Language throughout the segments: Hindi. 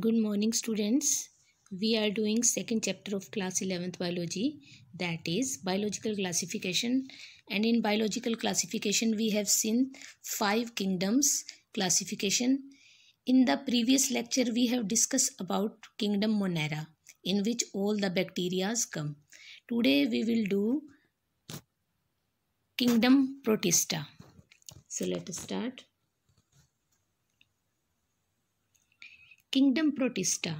Good morning students. We are doing second chapter of class 11th biology that is biological classification and in biological classification we have seen five kingdoms classification. In the previous lecture we have discussed about kingdom Monera in which all the bacterias come. Today we will do kingdom Protista. So let us start. Kingdom Protista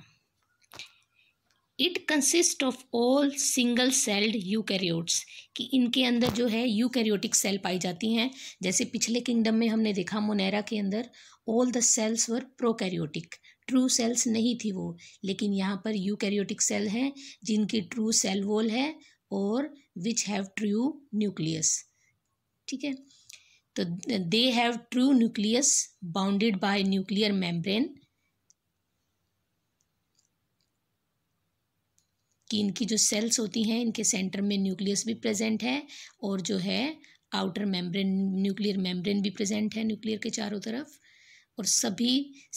it consist of all single celled eukaryotes कि इनके अंदर जो है यूकैरियोटिक सेल पाई जाती हैं जैसे पिछले किंगडम में हमने देखा मोनेरा के अंदर all the cells were prokaryotic true cells नहीं थी वो लेकिन यहाँ पर यूकैरियोटिक सेल हैं जिनकी ट्रू सेल वॉल है और विच हैव ट्रू न्यूक्लियस ठीक है तो they have true nucleus bounded by nuclear membrane कि इनकी जो सेल्स होती हैं इनके सेंटर में न्यूक्लियस भी प्रेजेंट है और जो है आउटर मेम्ब्रेन न्यूक्लियर मेम्ब्रेन भी प्रेजेंट है न्यूक्लियर के चारों तरफ और सभी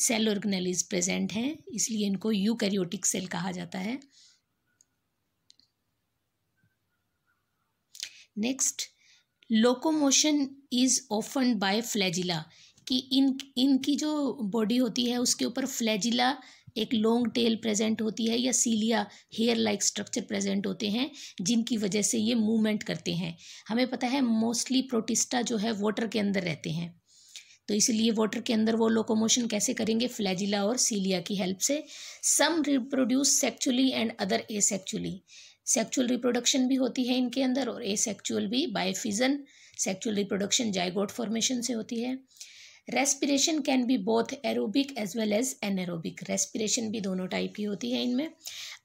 सेल ऑर्गेनलीज प्रेजेंट हैं इसलिए इनको यूकैरियोटिक सेल कहा जाता है next locomotion is often by flagella कि इन इनकी जो बॉडी होती है उसके ऊपर फ्लैजिला एक लॉन्ग टेल प्रेजेंट होती है या cilia hair like structure present होते हैं जिनकी वजह से ये मूवमेंट करते हैं हमें पता है मोस्टली प्रोटिस्टा जो है वाटर के अंदर रहते हैं तो इसलिए वाटर के अंदर वो लोकोमोशन कैसे करेंगे फ्लैजिला और सीलिया की हेल्प से some reproduce sexually and other asexually sexual reproduction भी होती है इनके अंदर और एसेक्चुअल भी by fission sexual reproduction zygote formation से होती है respiration can be both aerobic as well as anaerobic respiration भी दोनों टाइप की होती है इनमें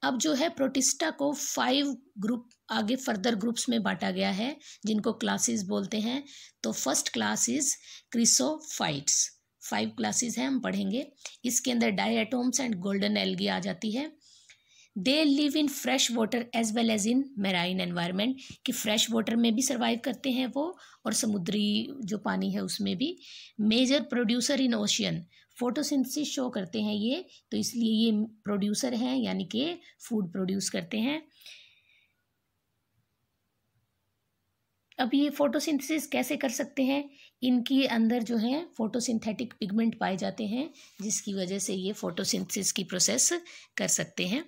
अब जो है प्रोटिस्टा को फाइव ग्रुप आगे फर्दर ग्रुप्स में बांटा गया है जिनको क्लासेस बोलते हैं तो first class is chrysophytes five classes हैं हम पढ़ेंगे इसके अंदर डायटोम्स एंड गोल्डन एल्गी आ जाती है they live in fresh water as well as in marine environment कि फ्रेश वाटर में भी सर्वाइव करते हैं वो और समुद्री जो पानी है उसमें भी major producer in ocean photosynthesis show करते हैं ये तो इसलिए ये प्रोड्यूसर हैं यानी कि फूड प्रोड्यूस करते हैं अब ये फोटोसिंथेसिस कैसे कर सकते हैं इनके अंदर जो है फोटोसिंथेटिक पिगमेंट पाए जाते हैं जिसकी वजह से ये फोटोसिंथेसिस की प्रोसेस कर सकते हैं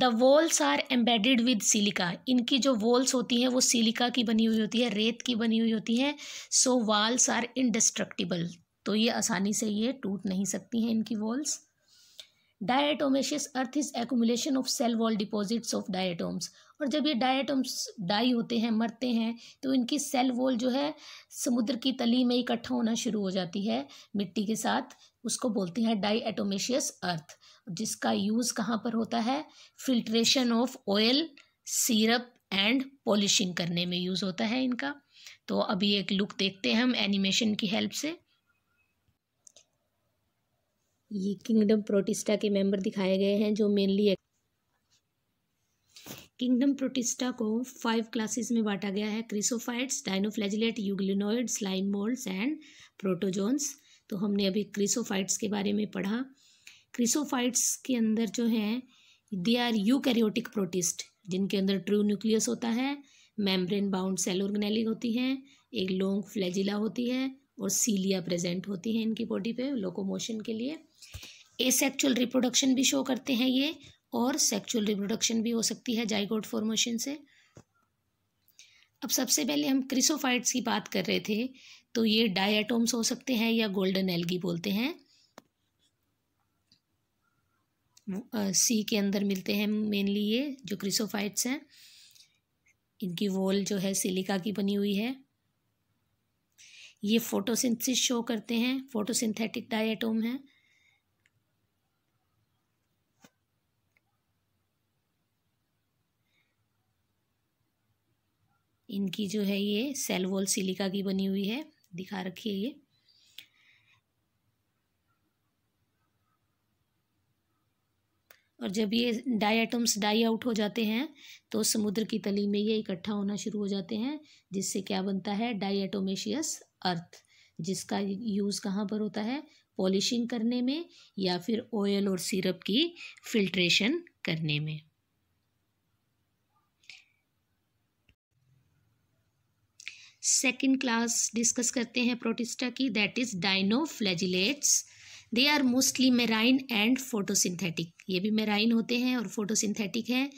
the walls are embedded with silica इनकी जो वॉल्स होती हैं वो सिलिका की बनी हुई होती है रेत की बनी हुई होती हैं सो वॉल्स आर इनडिस्ट्रक्टिबल तो ये आसानी से ये टूट नहीं सकती हैं इनकी walls diatomaceous earth is accumulation of cell wall deposits of diatoms और जब ये डायटोम्स डाई होते हैं मरते हैं तो इनकी सेल वॉल जो है समुद्र की तली में इकट्ठा होना शुरू हो जाती है मिट्टी के साथ उसको बोलते हैं डाई एटोमेशियस अर्थ जिसका यूज़ कहाँ पर होता है filtration of oil syrup and polishing करने में यूज़ होता है इनका तो अभी एक लुक देखते हैं हम एनिमेशन की हेल्प से ये किंगडम प्रोटिस्टा के मेंबर दिखाए गए हैं जो मेनली किंगडम प्रोटिस्टा को फाइव क्लासेस में बांटा गया है chrysophytes dinoflagellate euglenoid slime moulds and protozoans तो हमने अभी क्रिसोफाइट्स के बारे में पढ़ा क्रिसोफाइट्स के अंदर जो हैं दे आर यूकैरियोटिक प्रोटिस्ट जिनके अंदर ट्रू न्यूक्लियस होता है मेम्ब्रेन बाउंड सेल ऑर्गेनेली होती हैं एक लॉन्ग फ्लैजिला होती है और सीलिया प्रेजेंट होती है इनकी बॉडी पे लोकोमोशन के लिए ए सेक्चुअल रिप्रोडक्शन भी शो करते हैं ये और सेक्चुअल रिप्रोडक्शन भी हो सकती है जाइगोड फॉर्मेशन से अब सबसे पहले हम क्रिसोफाइट्स की बात कर रहे थे तो ये डायटोम्स हो सकते हैं या गोल्डन एल्गी बोलते हैं सी के अंदर मिलते हैं मेनली ये जो क्रिसोफाइट्स हैं इनकी वॉल जो है सिलिका की बनी हुई है ये फोटोसिंथेसिस शो करते हैं फोटोसिंथेटिक डायटोम है इनकी जो है ये सेल वॉल सिलिका की बनी हुई है दिखा रखी है ये और जब ये डाई आइटम्स डाई आउट हो जाते हैं तो समुद्र की तली में ये इकट्ठा होना शुरू हो जाते हैं जिससे क्या बनता है डाई एटोमेशियस अर्थ जिसका यूज़ कहाँ पर होता है पॉलिशिंग करने में या फिर ऑयल और सिरप की फिल्ट्रेशन करने में सेकेंड क्लास डिस्कस करते हैं प्रोटिस्टा की that is dinoflagellates they are mostly marine and photosynthetic ये भी मेराइन होते हैं और फोटोसिंथेटिक हैं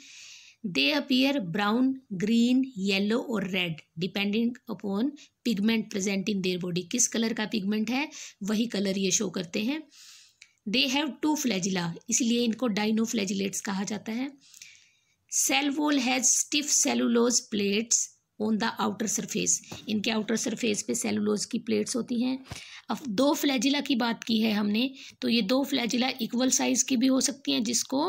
they appear brown green yellow और red depending upon pigment present in their body किस कलर का पिगमेंट है वही कलर ये शो करते हैं दे हैव टू फ्लैजिला इसलिए इनको डाइनो फ्लैजिलेट्स कहा जाता है cell wall has stiff cellulose plates on the outer surface इनके आउटर सरफेस पे सेलुलोज की प्लेट्स होती हैं अब दो फ्लैजिला की बात की है हमने तो ये दो फ्लैजिला इक्वल साइज़ की भी हो सकती हैं जिसको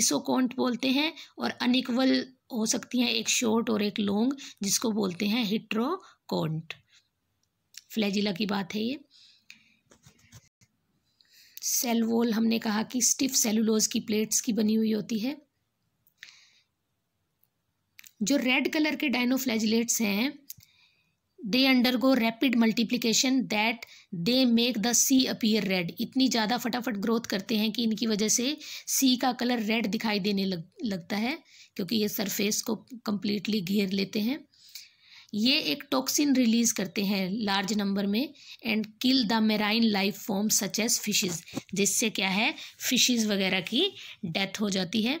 इसोकॉन्ट बोलते हैं और अनइक्वल हो सकती हैं एक शॉर्ट और एक लॉन्ग जिसको बोलते हैं हिट्रोकॉन्ट फ्लैजिला की बात है ये सेल वॉल हमने कहा कि स्टिफ सेलुलोज की प्लेट्स की बनी हुई होती है जो रेड कलर के डायनोफ्लैजलेट्स हैं they undergo rapid multiplication that they make the sea appear red इतनी ज़्यादा फटाफट ग्रोथ करते हैं कि इनकी वजह से सी का कलर रेड दिखाई देने लग लगता है क्योंकि ये सरफेस को कम्प्लीटली घेर लेते हैं ये एक टॉक्सिन रिलीज करते हैं लार्ज नंबर में and kill the marine life form such as fishes जिससे क्या है फिशेज वगैरह की डेथ हो जाती है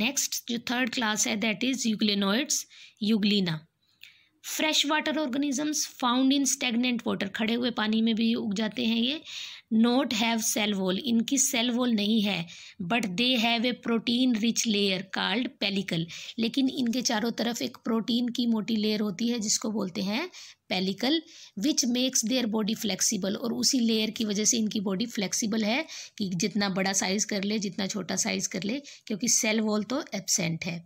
नेक्स्ट जो थर्ड क्लास है that is euglenoids Euglena fresh water organisms found in stagnant water खड़े हुए पानी में भी उग जाते हैं ये नोट हैव सेल वॉल इनकी सेल वॉल नहीं है but they have a protein rich layer called pellicle लेकिन इनके चारों तरफ एक प्रोटीन की मोटी लेयर होती है जिसको बोलते हैं pellicle which makes their body flexible और उसी लेयर की वजह से इनकी बॉडी फ्लेक्सीबल है कि जितना बड़ा साइज़ कर ले जितना छोटा साइज़ कर ले क्योंकि सेल वॉल तो एबसेंट है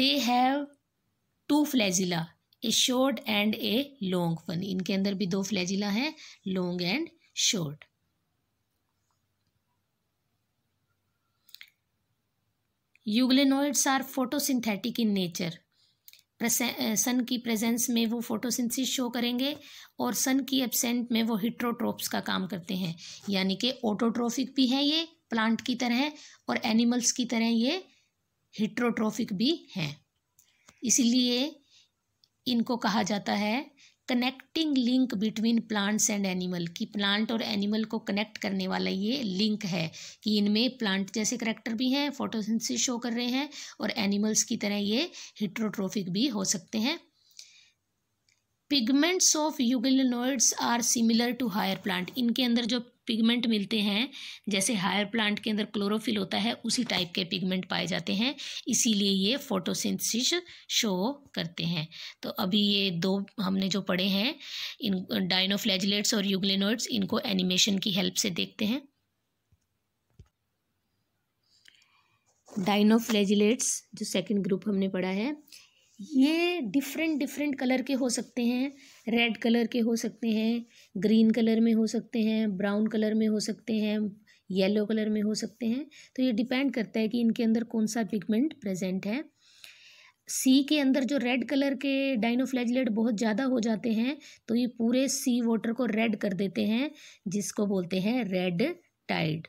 they have two flagella a short and a long one इनके अंदर भी दो फ्लैजिला है long and short euglenoids are photosynthetic in nature sun की प्रेजेंस में वो फोटोसिंथेसिस शो करेंगे और सन की एबसेंट में वो हिट्रोट्रोप्स का काम करते हैं यानी कि ऑटोट्रोफिक भी है ये प्लांट की तरह और एनिमल्स की तरह ये हिट्रोट्रोफिक भी हैं इसीलिए इनको कहा जाता है connecting link between plants and animal कि प्लांट और एनिमल को कनेक्ट करने वाला ये लिंक है कि इनमें प्लांट जैसे करेक्टर भी हैं फोटोसिंथेसिस शो कर रहे हैं और एनिमल्स की तरह ये हिट्रोट्रोफिक भी हो सकते हैं pigments of euglenoids are similar to higher plant इनके अंदर जो पिगमेंट मिलते हैं जैसे हायर प्लांट के अंदर क्लोरोफिल होता है उसी टाइप के पिगमेंट पाए जाते हैं इसीलिए ये फोटोसिंथसिस शो करते हैं तो अभी ये दो हमने जो पढ़े हैं इन डायनोफ्लैजलेट्स और यूग्लेनोइड्स इनको एनिमेशन की हेल्प से देखते हैं डायनोफ्लैजलेट्स जो सेकंड ग्रुप हमने पढ़ा है ये डिफरेंट डिफरेंट कलर के हो सकते हैं रेड कलर के हो सकते हैं ग्रीन कलर में हो सकते हैं ब्राउन कलर में हो सकते हैं येलो कलर में हो सकते हैं तो ये डिपेंड करता है कि इनके अंदर कौन सा पिगमेंट प्रेजेंट है सी के अंदर जो रेड कलर के डाइनोफ्लैजलेट बहुत ज़्यादा हो जाते हैं तो ये पूरे सी वाटर को रेड कर देते हैं जिसको बोलते हैं रेड टाइड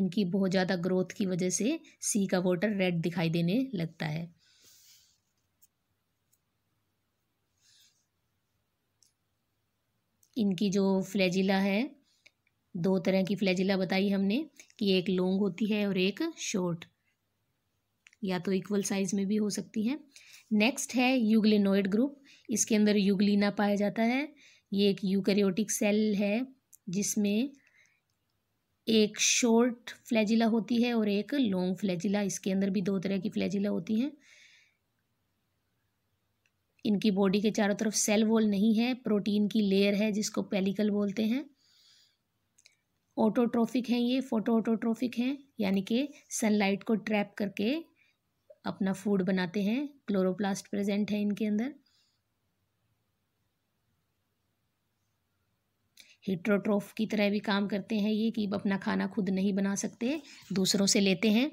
इनकी बहुत ज़्यादा ग्रोथ की वजह से सी का वाटर रेड दिखाई देने लगता है इनकी जो फ्लैजिला है दो तरह की फ्लैजिला बताई हमने कि एक लॉन्ग होती है और एक शॉर्ट या तो इक्वल साइज़ में भी हो सकती हैं नेक्स्ट है यूगलिनोइड ग्रुप इसके अंदर यूगलिना पाया जाता है ये एक यूकैरियोटिक सेल है जिसमें एक शॉर्ट फ्लैजिला होती है और एक लॉन्ग फ्लैजिला इसके अंदर भी दो तरह की फ्लैजिला होती हैं इनकी बॉडी के चारों तरफ सेल वॉल नहीं है प्रोटीन की लेयर है जिसको पेलिकल बोलते हैं ऑटोट्रॉफिक हैं ये फोटो ऑटोट्रॉफिक हैं यानी कि सनलाइट को ट्रैप करके अपना फूड बनाते हैं क्लोरोप्लास्ट प्रेजेंट है इनके अंदर हीट्रोट्रोफ की तरह भी काम करते हैं ये कि अपना खाना खुद नहीं बना सकते दूसरों से लेते हैं